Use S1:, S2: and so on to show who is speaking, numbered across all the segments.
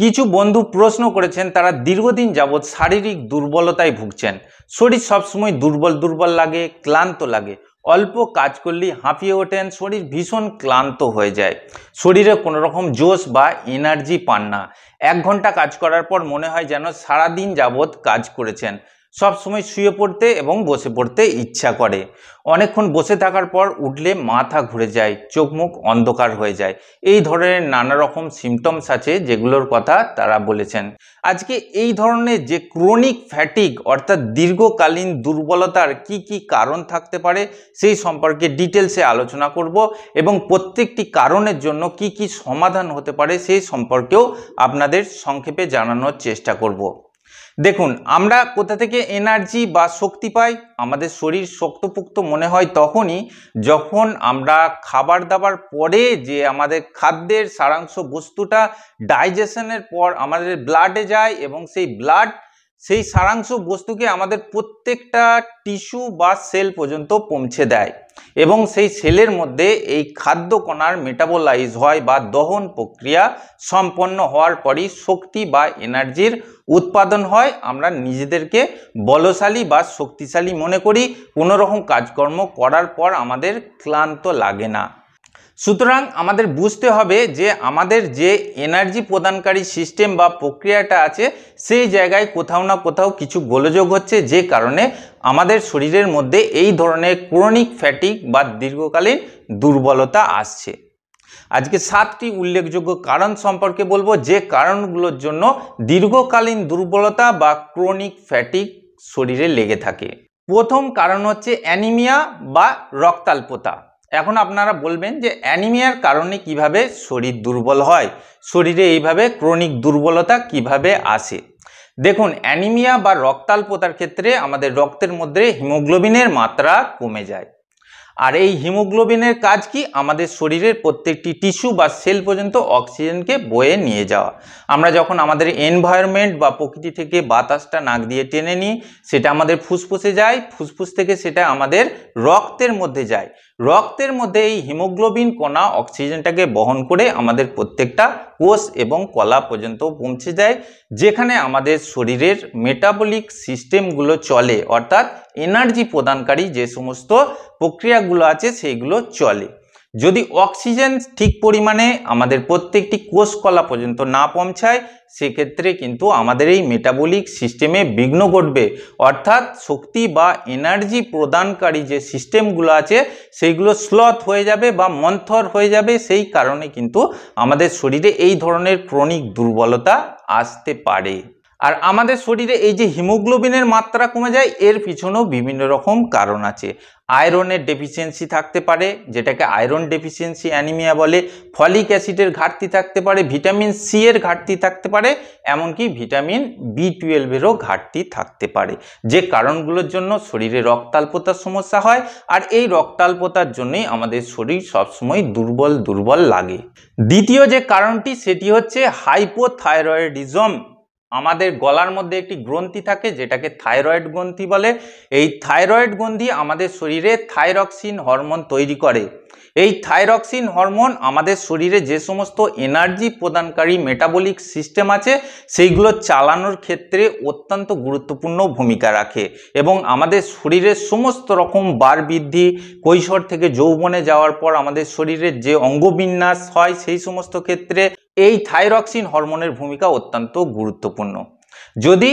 S1: কিছু বন্ধু প্রশ্ন করেছেন তারা দীর্ঘদিন যাবৎ শারীরিক দুর্বলতায় ভুগছেন শরীর সবসময় দুর্বল দুর্বল লাগে ক্লান্ত লাগে অল্প কাজ করলেই হাঁপিয়ে ওঠেন শরীর ভীষণ ক্লান্ত হয়ে যায় শরীরে কোনো রকম জোশ বা এনার্জি পান না এক ঘন্টা কাজ করার পর মনে হয় যেন সারাদিন যাবৎ কাজ করেছেন সব সময় শুয়ে পড়তে এবং বসে পড়তে ইচ্ছা করে অনেকক্ষণ বসে থাকার পর উঠলে মাথা ঘুরে যায় চোখ মুখ অন্ধকার হয়ে যায় এই ধরনের নানা রকম সিমটমস আছে যেগুলোর কথা তারা বলেছেন আজকে এই ধরনের যে ক্রনিক ফ্যাটিক অর্থাৎ দীর্ঘকালীন দুর্বলতার কি কি কারণ থাকতে পারে সেই সম্পর্কে ডিটেলসে আলোচনা করব এবং প্রত্যেকটি কারণের জন্য কি কি সমাধান হতে পারে সেই সম্পর্কেও আপনাদের সংক্ষেপে জানানোর চেষ্টা করব দেখুন আমরা কোথা থেকে এনার্জি বা শক্তি পাই আমাদের শরীর শক্তপুক্ত মনে হয় তখনই যখন আমরা খাবার দাবার পরে যে আমাদের খাদ্যের সারাংশ বস্তুটা ডাইজেশনের পর আমাদের ব্লাডে যায় এবং সেই ব্লাড সেই সারাংশ বস্তুকে আমাদের প্রত্যেকটা টিস্যু বা সেল পর্যন্ত পৌঁছে দেয় এবং সেই সেলের মধ্যে এই খাদ্যকণার মেটাবোলাইজ হয় বা দহন প্রক্রিয়া সম্পন্ন হওয়ার পরই শক্তি বা এনার্জির উৎপাদন হয় আমরা নিজেদেরকে বলশালী বা শক্তিশালী মনে করি কোনোরকম কাজকর্ম করার পর আমাদের ক্লান্ত লাগে না সুতরাং আমাদের বুঝতে হবে যে আমাদের যে এনার্জি প্রদানকারী সিস্টেম বা প্রক্রিয়াটা আছে সেই জায়গায় কোথাও না কোথাও কিছু গোলযোগ হচ্ছে যে কারণে আমাদের শরীরের মধ্যে এই ধরনের ক্রনিক ফ্যাটিক বা দীর্ঘকালীন দুর্বলতা আসছে আজকে সাতটি উল্লেখযোগ্য কারণ সম্পর্কে বলবো যে কারণগুলোর জন্য দীর্ঘকালীন দুর্বলতা বা ক্রনিক ফ্যাটিক শরীরে লেগে থাকে প্রথম কারণ হচ্ছে অ্যানিমিয়া বা রক্তাল্পতা এখন আপনারা বলবেন যে অ্যানিমিয়ার কারণে কিভাবে শরীর দুর্বল হয় শরীরে এইভাবে ক্রনিক দুর্বলতা কিভাবে আসে দেখুন অ্যানিমিয়া বা রক্তাল্পতার ক্ষেত্রে আমাদের রক্তের মধ্যে হিমোগ্লোবিনের মাত্রা কমে যায় আর এই হিমোগ্লোবিনের কাজ কি আমাদের শরীরের প্রত্যেকটি টিস্যু বা সেল পর্যন্ত অক্সিজেনকে বয়ে নিয়ে যাওয়া আমরা যখন আমাদের এনভায়রনমেন্ট বা প্রকৃতি থেকে বাতাসটা নাক দিয়ে টেনে নিই সেটা আমাদের ফুসফুসে যায় ফুসফুস থেকে সেটা আমাদের রক্তের মধ্যে যায় রক্তের মধ্যে এই হিমোগ্লোবিন কণা অক্সিজেনটাকে বহন করে আমাদের প্রত্যেকটা কোষ এবং কলা পর্যন্ত পৌঁছে যায় যেখানে আমাদের শরীরের মেটাবলিক সিস্টেমগুলো চলে অর্থাৎ এনার্জি প্রদানকারী যে সমস্ত প্রক্রিয়াগুলো আছে সেইগুলো চলে যদি অক্সিজেন ঠিক পরিমাণে আমাদের প্রত্যেকটি কোষ কলা পর্যন্ত না পৌঁছায় সেক্ষেত্রে কিন্তু আমাদের এই মেটাবলিক সিস্টেমে বিঘ্ন ঘটবে অর্থাৎ শক্তি বা এনার্জি প্রদানকারী যে সিস্টেমগুলো আছে সেইগুলো স্লথ হয়ে যাবে বা মন্থর হয়ে যাবে সেই কারণে কিন্তু আমাদের শরীরে এই ধরনের ক্রনিক দুর্বলতা আসতে পারে আর আমাদের শরীরে এই যে হিমোগ্লোবিনের মাত্রা কমে যায় এর পিছনেও বিভিন্ন রকম কারণ আছে আয়রনের ডেফিসিয়েন্সি থাকতে পারে যেটাকে আয়রন ডেফিসিয়েন্সি অ্যানিমিয়া বলে ফলিক অ্যাসিডের ঘাটতি থাকতে পারে ভিটামিন সি এর ঘাটতি থাকতে পারে এমনকি ভিটামিন বি টুয়েলভেরও ঘাটতি থাকতে পারে যে কারণগুলোর জন্য শরীরে রক্তাল্পতার সমস্যা হয় আর এই রক্তাল্পতার জন্যই আমাদের শরীর সবসময় দুর্বল দুর্বল লাগে দ্বিতীয় যে কারণটি সেটি হচ্ছে হাইপোথাইরয়েডিজম আমাদের গলার মধ্যে একটি গ্রন্থি থাকে যেটাকে থাইরয়েড গ্রন্থি বলে এই থাইরয়েড গ্রন্থি আমাদের শরীরে থাইরক্সিন হরমোন তৈরি করে এই থাইরক্সিন হরমোন আমাদের শরীরে যে সমস্ত এনার্জি প্রদানকারী মেটাবলিক সিস্টেম আছে সেইগুলো চালানোর ক্ষেত্রে অত্যন্ত গুরুত্বপূর্ণ ভূমিকা রাখে এবং আমাদের শরীরের সমস্ত রকম বার বৃদ্ধি কৈশোর থেকে যৌবনে যাওয়ার পর আমাদের শরীরের যে অঙ্গবিন্যাস হয় সেই সমস্ত ক্ষেত্রে এই থাইরক্সিন হরমোনের ভূমিকা অত্যন্ত গুরুত্বপূর্ণ যদি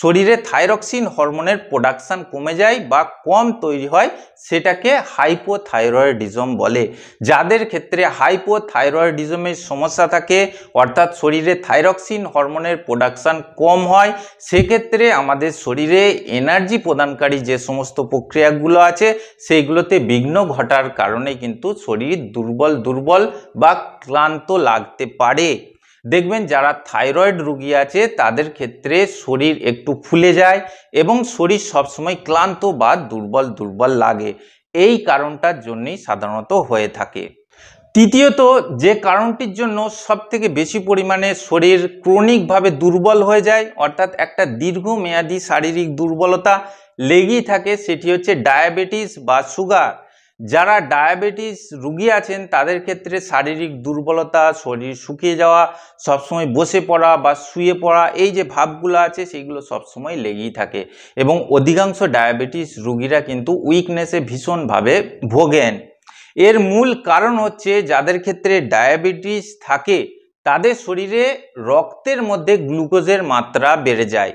S1: শরীরে থাইরক্সিন হরমোনের প্রোডাকশান কমে যায় বা কম তৈরি হয় সেটাকে হাইপোথাইরয়েডিজম বলে যাদের ক্ষেত্রে হাইপোথাইরয়েডিজমের সমস্যা থাকে অর্থাৎ শরীরে থাইরক্সিন হরমোনের প্রোডাকশান কম হয় সেক্ষেত্রে আমাদের শরীরে এনার্জি প্রদানকারী যে সমস্ত প্রক্রিয়াগুলো আছে সেইগুলোতে বিঘ্ন ঘটার কারণে কিন্তু শরীর দুর্বল দুর্বল বা ক্লান্ত লাগতে পারে দেখবেন যারা থাইরয়েড রুগী আছে তাদের ক্ষেত্রে শরীর একটু ফুলে যায় এবং শরীর সবসময় ক্লান্ত বা দুর্বল দুর্বল লাগে এই কারণটার জন্যই সাধারণত হয়ে থাকে তৃতীয়ত যে কারণটির জন্য সবথেকে বেশি পরিমাণে শরীর ক্রনিকভাবে দুর্বল হয়ে যায় অর্থাৎ একটা দীর্ঘমেয়াদী শারীরিক দুর্বলতা লেগেই থাকে সেটি হচ্ছে ডায়াবেটিস বা সুগার যারা ডায়াবেটিস রুগী আছেন তাদের ক্ষেত্রে শারীরিক দুর্বলতা শরীর শুকিয়ে যাওয়া সবসময় বসে পড়া বা শুয়ে পড়া এই যে ভাবগুলো আছে সেইগুলো সবসময় লেগেই থাকে এবং অধিকাংশ ডায়াবেটিস রুগীরা কিন্তু উইকনেসে ভীষণভাবে ভোগেন এর মূল কারণ হচ্ছে যাদের ক্ষেত্রে ডায়াবেটিস থাকে তাদের শরীরে রক্তের মধ্যে গ্লুকোজের মাত্রা বেড়ে যায়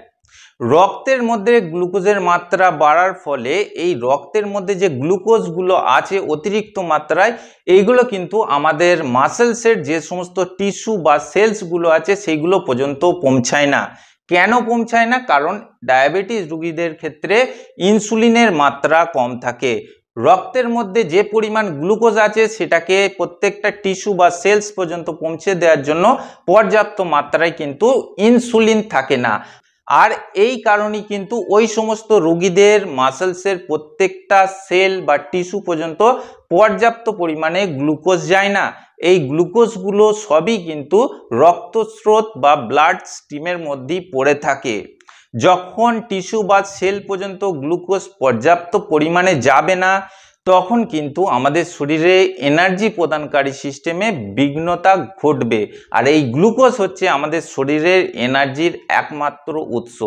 S1: রক্তের মধ্যে গ্লুকোজের মাত্রা বাড়ার ফলে এই রক্তের মধ্যে যে গ্লুকোজগুলো আছে অতিরিক্ত মাত্রায় এইগুলো কিন্তু আমাদের মাসেলসের যে সমস্ত টিস্যু বা সেলসগুলো আছে সেইগুলো পর্যন্ত পৌঁছায় না কেন পৌঁছায় না কারণ ডায়াবেটিস রুগীদের ক্ষেত্রে ইনসুলিনের মাত্রা কম থাকে রক্তের মধ্যে যে পরিমাণ গ্লুকোজ আছে সেটাকে প্রত্যেকটা টিস্যু বা সেলস পর্যন্ত পৌঁছে দেওয়ার জন্য পর্যাপ্ত মাত্রায় কিন্তু ইনসুলিন থাকে না আর এই কারণেই কিন্তু ওই সমস্ত রোগীদের মাসেলসের প্রত্যেকটা সেল বা টিস্যু পর্যন্ত পর্যাপ্ত পরিমাণে গ্লুকোজ যায় না এই গ্লুকোজগুলো সবই কিন্তু রক্তস্রোত বা ব্লাড স্টিমের মধ্যেই পড়ে থাকে যখন টিস্যু বা সেল পর্যন্ত গ্লুকোজ পর্যাপ্ত পরিমাণে যাবে না তখন কিন্তু আমাদের শরীরে এনার্জি প্রদানকারী সিস্টেমে বিঘ্নতা ঘটবে আর এই গ্লুকোজ হচ্ছে আমাদের শরীরের এনার্জির একমাত্র উৎস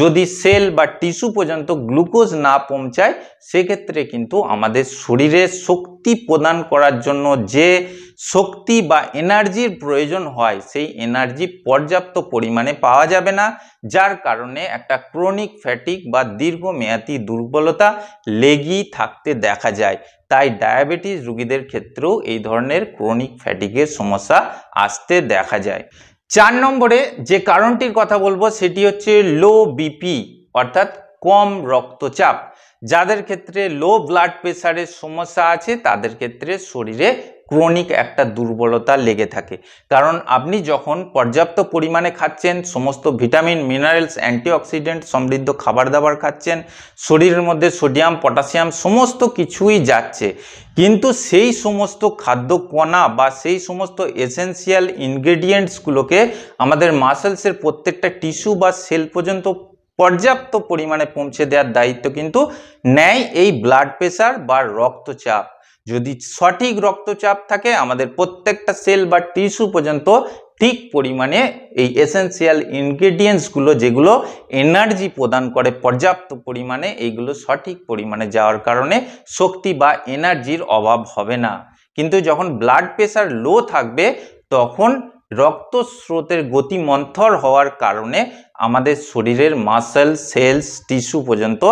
S1: যদি সেল বা টিস্যু পর্যন্ত গ্লুকোজ না পৌঁছায় সেক্ষেত্রে কিন্তু আমাদের শরীরে শক্তি প্রদান করার জন্য যে শক্তি বা এনার্জির প্রয়োজন হয় সেই এনার্জি পর্যাপ্ত পরিমাণে পাওয়া যাবে না যার কারণে একটা ক্রনিক ফ্যাটিক বা দীর্ঘমেয়াদী দুর্বলতা লেগেই থাকতে দেখা যায় তাই ডায়াবেটিস রুগীদের ক্ষেত্রেও এই ধরনের ক্রনিক ফ্যাটিকের সমস্যা আসতে দেখা যায় চার নম্বরে যে কারণটির কথা বলবো সেটি হচ্ছে লো বিপি অর্থাৎ কম রক্তচাপ যাদের ক্ষেত্রে লো ব্লাড প্রেশারের সমস্যা আছে তাদের ক্ষেত্রে শরীরে ক্রনিক একটা দুর্বলতা লেগে থাকে কারণ আপনি যখন পর্যাপ্ত পরিমাণে খাচ্ছেন সমস্ত ভিটামিন মিনারেলস অ্যান্টিঅক্সিডেন্ট সমৃদ্ধ খাবার দাবার খাচ্ছেন শরীরের মধ্যে সোডিয়াম পটাশিয়াম সমস্ত কিছুই যাচ্ছে কিন্তু সেই সমস্ত খাদ্য কণা বা সেই সমস্ত এসেন্সিয়াল ইনগ্রেডিয়েন্টসগুলোকে আমাদের মাসেলসের প্রত্যেকটা টিস্যু বা সেল পর্যন্ত পর্যাপ্ত পরিমাণে পৌঁছে দেওয়ার দায়িত্ব কিন্তু নেয় এই ব্লাড প্রেশার বা রক্তচাপ যদি সঠিক রক্তচাপ থাকে আমাদের প্রত্যেকটা সেল বা টিস্যু পর্যন্ত ঠিক পরিমাণে এই এসেন্সিয়াল ইনগ্রেডিয়েন্টসগুলো যেগুলো এনার্জি প্রদান করে পর্যাপ্ত পরিমাণে এইগুলো সঠিক পরিমাণে যাওয়ার কারণে শক্তি বা এনার্জির অভাব হবে না কিন্তু যখন ব্লাড প্রেশার লো থাকবে তখন রক্ত স্রোতের গতি মন্থর হওয়ার কারণে আমাদের শরীরের মাসেল সেলস টিস্যু পর্যন্ত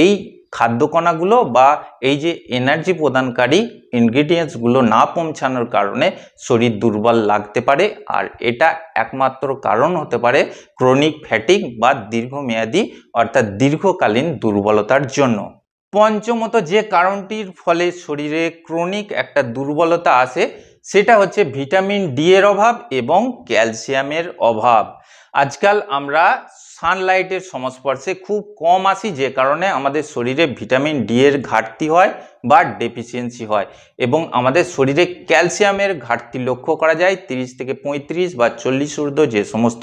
S1: এই খাদ্যকণাগুলো বা এই যে এনার্জি প্রদানকারী ইনগ্রিডিয়েন্টসগুলো না পৌঁছানোর কারণে শরীর দুর্বল লাগতে পারে আর এটা একমাত্র কারণ হতে পারে ক্রনিক ফ্যাটিক বা দীর্ঘমেয়াদী অর্থাৎ দীর্ঘকালীন দুর্বলতার জন্য পঞ্চমত যে কারণটির ফলে শরীরে ক্রনিক একটা দুর্বলতা আসে সেটা হচ্ছে ভিটামিন ডি এর অভাব এবং ক্যালসিয়ামের অভাব আজকাল আমরা সানলাইটের সংস্পর্শে খুব কম আসি যে কারণে আমাদের শরীরে ভিটামিন ডি এর ঘাটতি হয় বা ডেফিসিয়েন্সি হয় এবং আমাদের শরীরে ক্যালসিয়ামের ঘাটতি লক্ষ্য করা যায় 30 থেকে 35 বা চল্লিশ ঊর্ধ্ব যে সমস্ত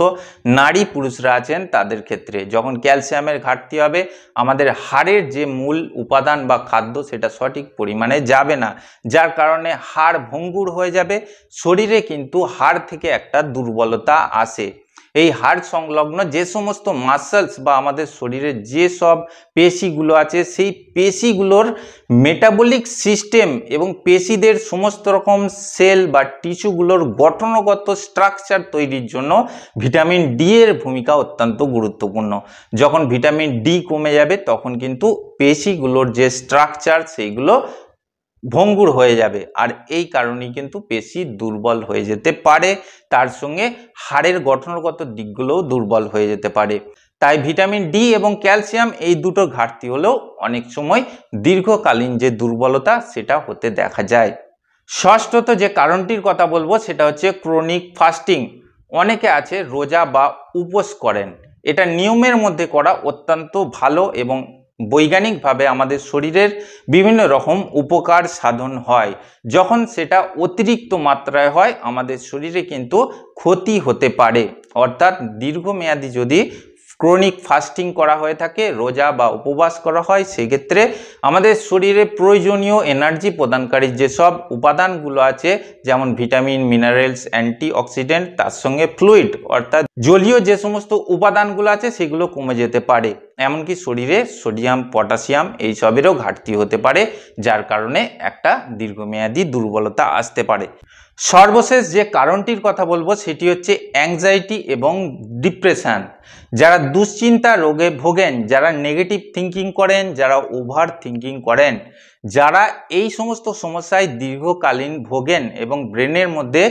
S1: নারী পুরুষরা আছেন তাদের ক্ষেত্রে যখন ক্যালসিয়ামের ঘাটতি হবে আমাদের হাড়ের যে মূল উপাদান বা খাদ্য সেটা সঠিক পরিমাণে যাবে না যার কারণে হাড় ভঙ্গুর হয়ে যাবে শরীরে কিন্তু হাড় থেকে একটা দুর্বলতা আসে এই হাড় সংলগ্ন যে সমস্ত মাসেলস বা আমাদের শরীরের যে সব পেশিগুলো আছে সেই পেশিগুলোর মেটাবলিক সিস্টেম এবং পেশিদের সমস্ত রকম সেল বা টিস্যুগুলোর গঠনগত স্ট্রাকচার তৈরির জন্য ভিটামিন ডি এর ভূমিকা অত্যন্ত গুরুত্বপূর্ণ যখন ভিটামিন ডি কমে যাবে তখন কিন্তু পেশিগুলোর যে স্ট্রাকচার সেইগুলো ভঙ্গুর হয়ে যাবে আর এই কারণেই কিন্তু পেশি দুর্বল হয়ে যেতে পারে তার সঙ্গে হাড়ের গঠনগত দিকগুলোও দুর্বল হয়ে যেতে পারে তাই ভিটামিন ডি এবং ক্যালসিয়াম এই দুটো ঘাটতি হলেও অনেক সময় দীর্ঘকালীন যে দুর্বলতা সেটা হতে দেখা যায় ষষ্ঠত যে কারণটির কথা বলবো সেটা হচ্ছে ক্রনিক ফাস্টিং অনেকে আছে রোজা বা উপোস করেন এটা নিয়মের মধ্যে করা অত্যন্ত ভালো এবং বৈজ্ঞানিকভাবে আমাদের শরীরের বিভিন্ন রকম উপকার সাধন হয় যখন সেটা অতিরিক্ত মাত্রায় হয় আমাদের শরীরে কিন্তু ক্ষতি হতে পারে অর্থাৎ দীর্ঘমেয়াদী যদি ক্রনিক ফাস্টিং করা হয়ে থাকে রোজা বা উপবাস করা হয় সেক্ষেত্রে আমাদের শরীরে প্রয়োজনীয় এনার্জি প্রদানকারী যেসব উপাদানগুলো আছে যেমন ভিটামিন মিনারেলস অ্যান্টিঅক্সিডেন্ট তার সঙ্গে ফ্লুইড অর্থাৎ জলীয় যে সমস্ত উপাদানগুলো আছে সেগুলো কমে যেতে পারে এমনকি শরীরে সোডিয়াম পটাশিয়াম এইসবেরও ঘাটতি হতে পারে যার কারণে একটা দীর্ঘমেয়াদী দুর্বলতা আসতে পারে সর্বশেষ যে কারণটির কথা বলবো সেটি হচ্ছে অ্যাংজাইটি এবং ডিপ্রেশান যারা দুশ্চিন্তা রোগে ভোগেন যারা নেগেটিভ থিঙ্কিং করেন যারা ওভার থিঙ্কিং করেন যারা এই সমস্ত সমস্যায় দীর্ঘকালীন ভোগেন এবং ব্রেনের মধ্যে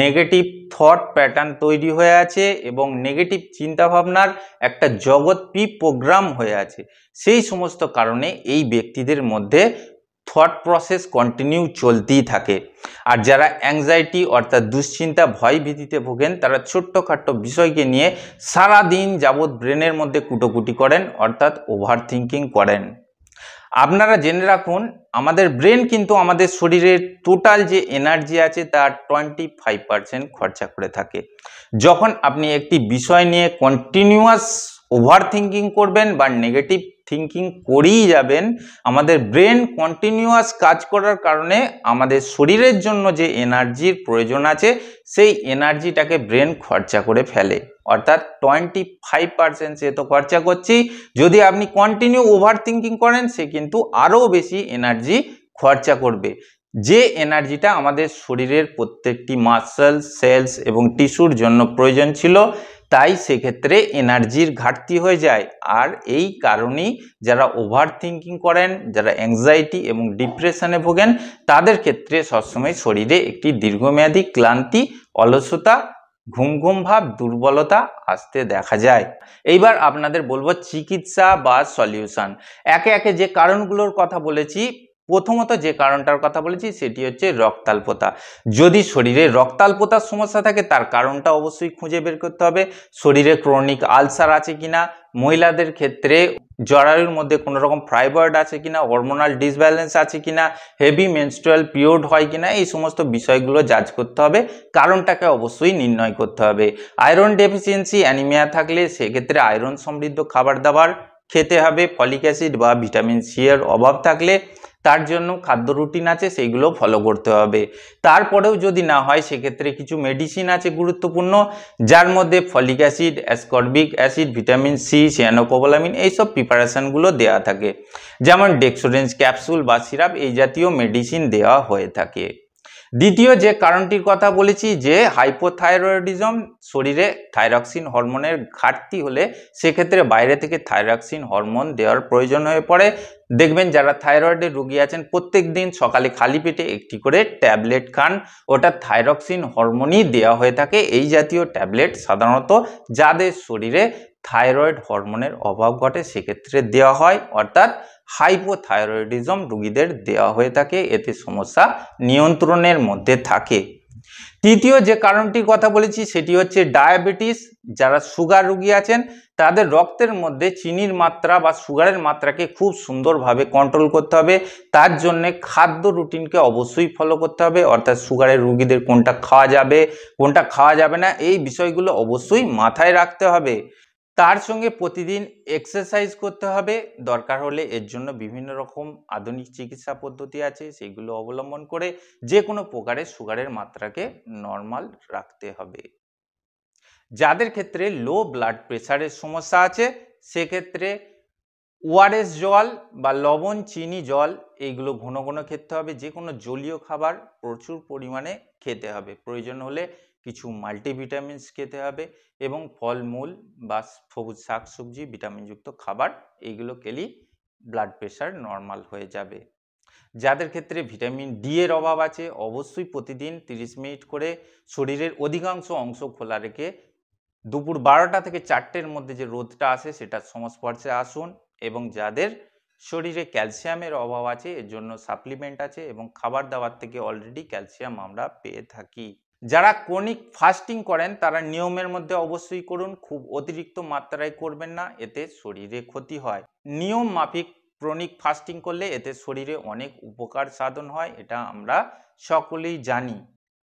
S1: নেগেটিভ থট প্যাটার্ন তৈরি হয়ে আছে এবং নেগেটিভ চিন্তাভাবনার একটা জগৎ পি প্রোগ্রাম হয়ে আছে সেই সমস্ত কারণে এই ব্যক্তিদের মধ্যে থট প্রসেস কন্টিনিউ চলতেই থাকে আর যারা অ্যাংজাইটি অর্থাৎ দুশ্চিন্তা ভয় ভীতিতে ভোগেন তারা ছোট্টখাট্ট বিষয়কে নিয়ে সারা দিন যাবৎ ব্রেনের মধ্যে কুটোকুটি করেন অর্থাৎ ওভার থিঙ্কিং করেন আপনারা জেনে রাখুন আমাদের ব্রেন কিন্তু আমাদের শরীরের টোটাল যে এনার্জি আছে তার টোয়েন্টি ফাইভ পারসেন্ট খরচা করে থাকে যখন আপনি একটি বিষয় নিয়ে কন্টিনিউয়াস ওভার থিঙ্কিং করবেন বা নেগেটিভ থিঙ্কিং করেই যাবেন আমাদের ব্রেন কন্টিনিউয়াস কাজ করার কারণে আমাদের শরীরের জন্য যে এনার্জির প্রয়োজন আছে সেই এনার্জিটাকে ব্রেন খরচা করে ফেলে অর্থাৎ টোয়েন্টি ফাইভ পার্সেন্ট সে তো খরচা করছি যদি আপনি কন্টিনিউ ওভার থিঙ্কিং করেন সে কিন্তু আরও বেশি এনার্জি খরচা করবে যে এনার্জিটা আমাদের শরীরের প্রত্যেকটি মাসেল সেলস এবং টিস্যুর জন্য প্রয়োজন ছিল তাই সেক্ষেত্রে এনার্জির ঘাটতি হয়ে যায় আর এই কারণেই যারা ওভার থিঙ্কিং করেন যারা অ্যাংজাইটি এবং ডিপ্রেশনে ভোগেন তাদের ক্ষেত্রে সবসময় শরীরে একটি দীর্ঘমেয়াদী ক্লান্তি অলসতা ঘুম ঘুম ভাব দুর্বলতা আসতে দেখা যায় এইবার আপনাদের বলবো চিকিৎসা বা সলিউশন একে একে যে কারণগুলোর কথা বলেছি প্রথমত যে কারণটার কথা বলেছি সেটি হচ্ছে রক্তাল্পতা যদি শরীরে রক্তাল্পতার সমস্যা থাকে তার কারণটা অবশ্যই খুঁজে বের করতে হবে শরীরে ক্রনিক আলসার আছে কিনা মহিলাদের ক্ষেত্রে জরায়ুর মধ্যে কোনো রকম ফ্রাইবয়েড আছে কিনা হরমোনাল ডিসব্যালেন্স আছে কিনা হেভি মেনস্ট্রুয়াল পিরিয়ড হয় কিনা এই সমস্ত বিষয়গুলো জাজ করতে হবে কারণটাকে অবশ্যই নির্ণয় করতে হবে আয়রন ডেফিসিয়েন্সি অ্যানিমিয়া থাকলে সেক্ষেত্রে আয়রন সমৃদ্ধ খাবার দাবার খেতে হবে ফলিক অ্যাসিড বা ভিটামিন সি এর অভাব থাকলে তার জন্য খাদ্য রুটিন আছে সেইগুলো ফলো করতে হবে তারপরেও যদি না হয় সেক্ষেত্রে কিছু মেডিসিন আছে গুরুত্বপূর্ণ যার মধ্যে folic acid ascorbic acid vitamin C cyanocobalamin এইসব প্রিপারেশানগুলো দেওয়া থাকে যেমন ডেক্সোডেন্স ক্যাপসুল বা সিরাপ এই জাতীয় মেডিসিন দেওয়া হয়ে থাকে দ্বিতীয় যে কারণটির কথা বলেছি যে হাইপোথাইরয়েডিজম শরীরে থাইরক্সিন হরমোনের ঘাটতি হলে সেক্ষেত্রে বাইরে থেকে থাইরক্সিন হরমোন দেওয়ার প্রয়োজন হয়ে পড়ে দেখবেন যারা থাইরয়েডের রুগী আছেন প্রত্যেক দিন সকালে খালি পেটে একটি করে ট্যাবলেট খান ওটা থাইরক্সিন হরমোনই দেওয়া হয়ে থাকে এই জাতীয় ট্যাবলেট সাধারণত যাদের শরীরে থাইরয়েড হরমোনের অভাব ঘটে সেক্ষেত্রে দেওয়া হয় অর্থাৎ হাইপোথাইরয়েডিজম রুগীদের দেওয়া হয়ে থাকে এতে সমস্যা নিয়ন্ত্রণের মধ্যে থাকে তৃতীয় যে কারণটির কথা বলেছি সেটি হচ্ছে ডায়াবেটিস যারা সুগার রুগী আছেন তাদের রক্তের মধ্যে চিনির মাত্রা বা সুগারের মাত্রাকে খুব সুন্দরভাবে কন্ট্রোল করতে হবে তার জন্যে খাদ্য রুটিনকে অবশ্যই ফলো করতে হবে অর্থাৎ সুগারের রুগীদের কোনটা খাওয়া যাবে কোনটা খাওয়া যাবে না এই বিষয়গুলো অবশ্যই মাথায় রাখতে হবে তার সঙ্গে প্রতিদিন এক্সারসাইজ করতে হবে দরকার হলে এর জন্য বিভিন্ন রকম আধুনিক চিকিৎসা পদ্ধতি আছে সেগুলো অবলম্বন করে যে কোনো প্রকারের সুগারের মাত্রাকে নর্মাল রাখতে হবে যাদের ক্ষেত্রে লো ব্লাড প্রেশারের সমস্যা আছে সেক্ষেত্রে ওআরএস জল বা লবণ চিনি জল এইগুলো ঘন ঘন খেতে হবে যে কোনো জলীয় খাবার প্রচুর পরিমাণে খেতে হবে প্রয়োজন হলে কিছু মাল্টিভিটামিনস খেতে হবে এবং ফলমূল বা সবুজ শাকসবজি ভিটামিনযুক্ত খাবার এইগুলো খেলেই ব্লাড প্রেশার নর্মাল হয়ে যাবে যাদের ক্ষেত্রে ভিটামিন ডি এর অভাব আছে অবশ্যই প্রতিদিন 30 মিনিট করে শরীরের অধিকাংশ অংশ খোলা রেখে দুপুর বারোটা থেকে চারটের মধ্যে যে রোদটা আসে সেটা সংস্পর্শে আসুন এবং যাদের শরীরে ক্যালসিয়ামের অভাব আছে এর জন্য সাপ্লিমেন্ট আছে এবং খাবার দাবার থেকে অলরেডি ক্যালসিয়াম আমরা পেয়ে থাকি যারা ক্রনিক ফাস্টিং করেন তারা নিয়মের মধ্যে অবশ্যই করুন খুব অতিরিক্ত মাত্রায় করবেন না এতে শরীরে ক্ষতি হয় নিয়ম মাফিক ক্রনিক ফাস্টিং করলে এতে শরীরে অনেক উপকার সাধন হয় এটা আমরা সকলেই জানি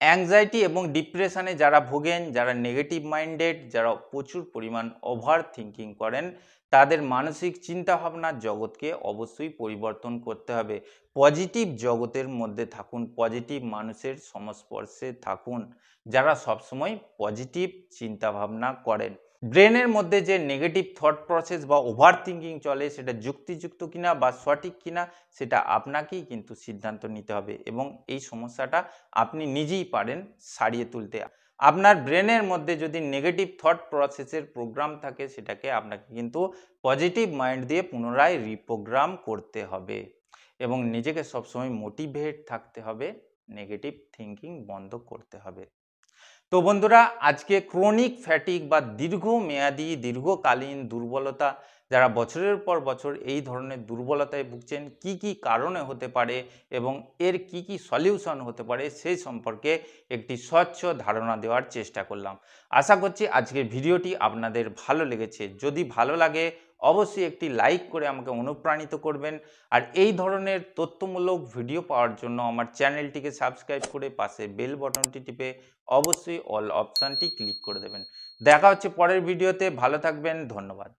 S1: অ্যাংজাইটি এবং ডিপ্রেশনে যারা ভোগেন যারা নেগেটিভ মাইন্ডেড যারা প্রচুর পরিমাণ ওভার থিঙ্কিং করেন তাদের মানসিক চিন্তাভাবনার জগৎকে অবশ্যই পরিবর্তন করতে হবে পজিটিভ জগতের মধ্যে থাকুন পজিটিভ মানুষের সংস্পর্শে থাকুন যারা সবসময় পজিটিভ চিন্তাভাবনা করেন ব্রেনের মধ্যে যে নেগেটিভ থট প্রসেস বা ওভার থিঙ্কিং চলে সেটা যুক্তিযুক্ত কিনা বা সঠিক কিনা সেটা আপনাকেই কিন্তু সিদ্ধান্ত নিতে হবে এবং এই সমস্যাটা আপনি নিজেই পারেন সারিয়ে তুলতে আপনার ব্রেনের মধ্যে যদি নেগেটিভ থট প্রসেসের প্রোগ্রাম থাকে সেটাকে আপনাকে কিন্তু পজিটিভ মাইন্ড দিয়ে পুনরায় রিপ্রোগ্রাম করতে হবে এবং নিজেকে সবসময় মোটিভেট থাকতে হবে নেগেটিভ থিঙ্কিং বন্ধ করতে হবে তো বন্ধুরা আজকে ক্রনিক ফ্যাটিক বা দীর্ঘমেয়াদী দীর্ঘকালীন দুর্বলতা যারা বছরের পর বছর এই ধরনের দুর্বলতায় ভুগছেন কি কি কারণে হতে পারে এবং এর কি কি সলিউশন হতে পারে সেই সম্পর্কে একটি স্বচ্ছ ধারণা দেওয়ার চেষ্টা করলাম আশা করছি আজকের ভিডিওটি আপনাদের ভালো লেগেছে যদি ভালো লাগে অবশ্যই একটি লাইক করে আমাকে অনুপ্রাণিত করবেন আর এই ধরনের তথ্যমূলক ভিডিও পাওয়ার জন্য আমার চ্যানেলটিকে সাবস্ক্রাইব করে পাশে বেল বটনটি টিপে অবশ্যই অল অপশানটি ক্লিক করে দেবেন দেখা হচ্ছে পরের ভিডিওতে ভালো থাকবেন ধন্যবাদ